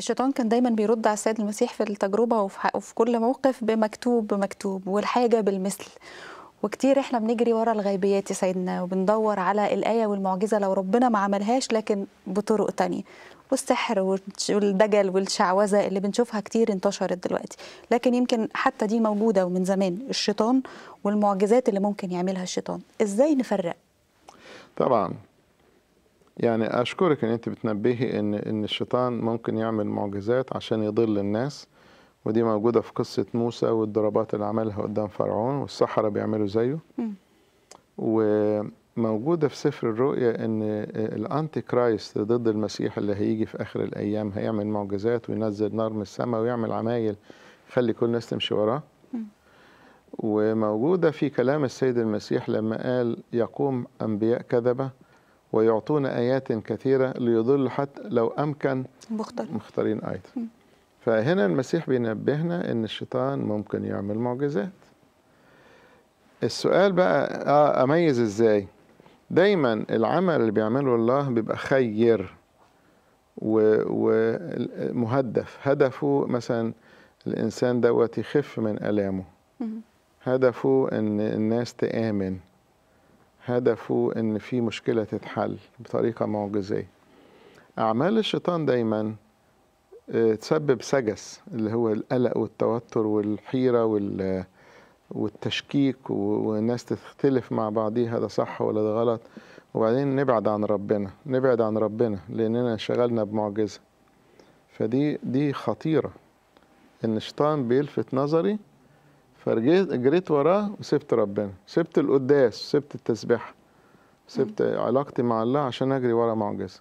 الشيطان كان دايما بيرد على السيد المسيح في التجربه وفي كل موقف بمكتوب بمكتوب والحاجه بالمثل وكتير احنا بنجري ورا الغيبيات يا سيدنا وبندور على الايه والمعجزه لو ربنا ما عملهاش لكن بطرق تانية والسحر والدجل والشعوذه اللي بنشوفها كتير انتشرت دلوقتي لكن يمكن حتى دي موجوده ومن زمان الشيطان والمعجزات اللي ممكن يعملها الشيطان ازاي نفرق طبعا يعني اشكرك ان انت بتنبهي ان ان الشيطان ممكن يعمل معجزات عشان يضل الناس ودي موجوده في قصه موسى والضربات اللي عملها قدام فرعون والسحره بيعملوا زيه وموجوده في سفر الرؤيا ان الانتي كرايست ضد المسيح اللي هيجي في اخر الايام هيعمل معجزات وينزل نار من السماء ويعمل عمايل خلي كل الناس تمشي وراه وموجودة في كلام السيد المسيح لما قال يقوم أنبياء كذبة ويعطون آيات كثيرة ليضل حتى لو أمكن مختارين, مختارين أيضا فهنا المسيح بينبهنا أن الشيطان ممكن يعمل معجزات السؤال بقى آه أميز إزاي دايما العمل اللي بيعمله الله بيبقى خير ومهدف هدفه مثلا الإنسان دوت يخف من ألامه هدفه أن الناس تآمن هدفه ان في مشكله تتحل بطريقه معجزيه اعمال الشيطان دايما آه، تسبب سجس اللي هو القلق والتوتر والحيره وال والتشكيك والناس تختلف مع بعضيها ده صح ولا ده غلط وبعدين نبعد عن ربنا نبعد عن ربنا لاننا انشغلنا بمعجزه فدي دي خطيره ان الشيطان بيلفت نظري فرجيت جريت وراه وسبت ربنا سبت القداس سبت التسبيح سبت علاقتي مع الله عشان اجري ورا معجزه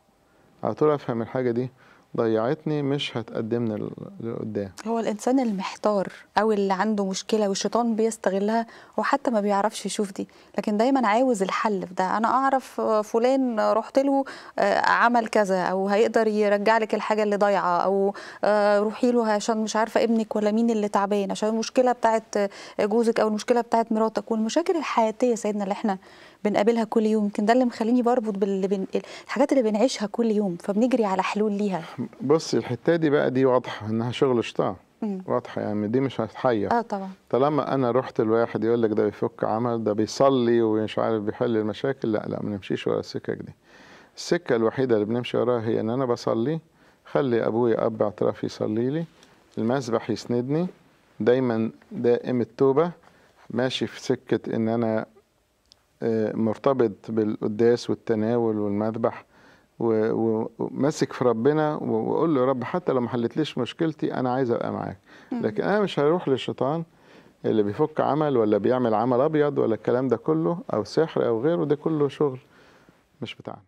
على طول افهم الحاجه دي ضيعتني مش هتقدمني لقدام هو الانسان المحتار او اللي عنده مشكله والشيطان بيستغلها وحتى ما بيعرفش يشوف دي لكن دايما عاوز الحل في ده انا اعرف فلان رحت له آه، عمل كذا او هيقدر يرجع لك الحاجه اللي ضايعه او آه، روحي له عشان مش عارفه ابنك ولا مين اللي تعبان عشان المشكله بتاعت جوزك او المشكله بتاعت مراتك والمشاكل الحياتيه سيدنا اللي احنا بنقابلها كل يوم يمكن ده اللي مخليني بربط باللي الحاجات اللي بنعيشها كل يوم فبنجري على حلول ليها بصي الحته دي بقى دي واضحه انها شغل شطار واضحه يعني دي مش هتحير اه طبعا طالما انا رحت لواحد يقول لك ده بيفك عمل ده بيصلي ومش عارف بيحل المشاكل لا لا ما نمشيش ورا السكك دي السكه الوحيده اللي بنمشي وراها هي ان انا بصلي خلي ابويا اب اعتراف يصلي لي المسبح يسندني دايما دائم التوبه ماشي في سكه ان انا آه، مرتبط بالقداس والتناول والمذبح وماسك في ربنا واقول له يا رب حتى لو ما حلتليش مشكلتي انا عايز ابقى معاك لكن انا مش هروح للشيطان اللي بيفك عمل ولا بيعمل عمل ابيض ولا الكلام ده كله او سحر او غيره ده كله شغل مش بتاعنا